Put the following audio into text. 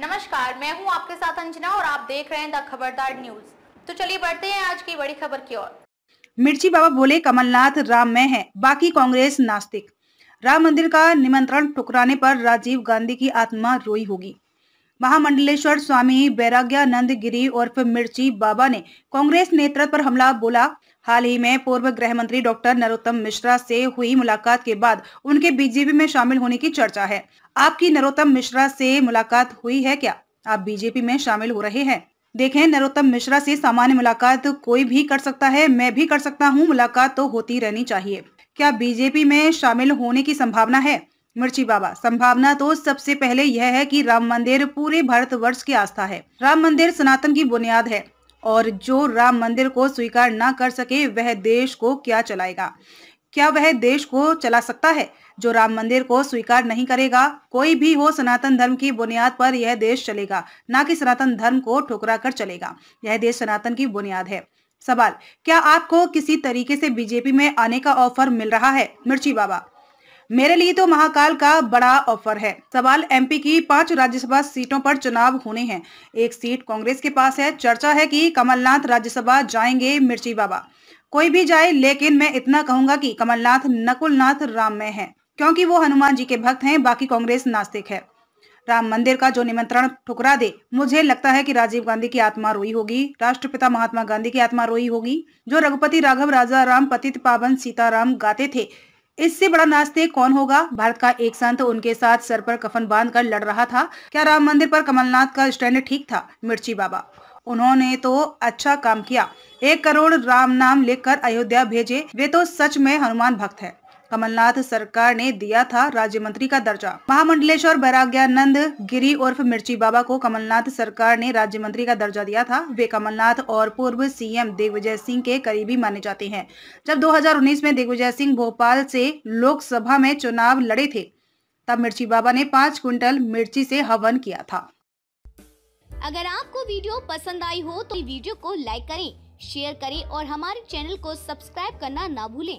नमस्कार मैं हूं आपके साथ अंजना और आप देख रहे हैं द खबरदार न्यूज तो चलिए बढ़ते हैं आज की बड़ी खबर की ओर मिर्ची बाबा बोले कमलनाथ राम में है बाकी कांग्रेस नास्तिक राम मंदिर का निमंत्रण टुकराने पर राजीव गांधी की आत्मा रोई होगी महामंडलेश्वर स्वामी बैराग्यानंद गिरी उर्फ मिर्ची बाबा ने कांग्रेस नेतृत्व पर हमला बोला हाल ही में पूर्व गृह मंत्री डॉक्टर नरोत्तम मिश्रा से हुई मुलाकात के बाद उनके बीजेपी में शामिल होने की चर्चा है आपकी नरोत्तम मिश्रा से मुलाकात हुई है क्या आप बीजेपी में शामिल हो रहे हैं देखें नरोत्तम मिश्रा से सामान्य मुलाकात कोई भी कर सकता है मैं भी कर सकता हूँ मुलाकात तो होती रहनी चाहिए क्या बीजेपी में शामिल होने की संभावना है मिर्ची बाबा संभावना तो सबसे पहले यह है कि राम मंदिर पूरे भारत वर्ष की आस्था है राम मंदिर सनातन की बुनियाद है और जो राम मंदिर को स्वीकार न कर सके वह देश को क्या चलाएगा क्या वह देश को चला सकता है जो राम मंदिर को स्वीकार नहीं करेगा कोई भी हो सनातन धर्म की बुनियाद पर यह देश चलेगा ना कि सनातन धर्म को ठुकरा कर चलेगा यह देश सनातन की बुनियाद है सवाल क्या आपको किसी तरीके से बीजेपी में आने का ऑफर मिल रहा है मिर्ची बाबा मेरे लिए तो महाकाल का बड़ा ऑफर है सवाल एमपी की पांच राज्यसभा सीटों पर चुनाव होने हैं एक सीट कांग्रेस के पास है चर्चा है कि कमलनाथ राज्यसभा जाएंगे मिर्ची बाबा कोई भी जाए लेकिन मैं इतना कहूंगा कि कमलनाथ नकुलनाथ राम में है क्योंकि वो हनुमान जी के भक्त हैं बाकी कांग्रेस नास्तिक है राम मंदिर का जो निमंत्रण ठुकरा दे मुझे लगता है कि राजीव गांधी की आत्मा रोई होगी राष्ट्रपिता महात्मा गांधी की आत्मा रोई होगी जो रघुपति राघव राजा राम पतित पावन सीताराम गाते थे इससे बड़ा नाश्ते कौन होगा भारत का एक संत उनके साथ सर पर कफन बांध कर लड़ रहा था क्या राम मंदिर पर कमलनाथ का स्टैंड ठीक था मिर्ची बाबा उन्होंने तो अच्छा काम किया एक करोड़ राम नाम लेकर अयोध्या भेजे वे तो सच में हनुमान भक्त है कमलनाथ सरकार ने दिया था राज्य मंत्री का दर्जा महामंडलेश्वर बैराग्यानंद गिरी उर्फ मिर्ची बाबा को कमलनाथ सरकार ने राज्य मंत्री का दर्जा दिया था वे कमलनाथ और पूर्व सीएम दिग्विजय सिंह के करीबी माने जाते हैं जब 2019 में दिग्विजय सिंह भोपाल से लोकसभा में चुनाव लड़े थे तब मिर्ची बाबा ने पाँच क्विंटल मिर्ची से हवन किया था अगर आपको वीडियो पसंद आई हो तो वीडियो को लाइक करें शेयर करें और हमारे चैनल को सब्सक्राइब करना ना भूलें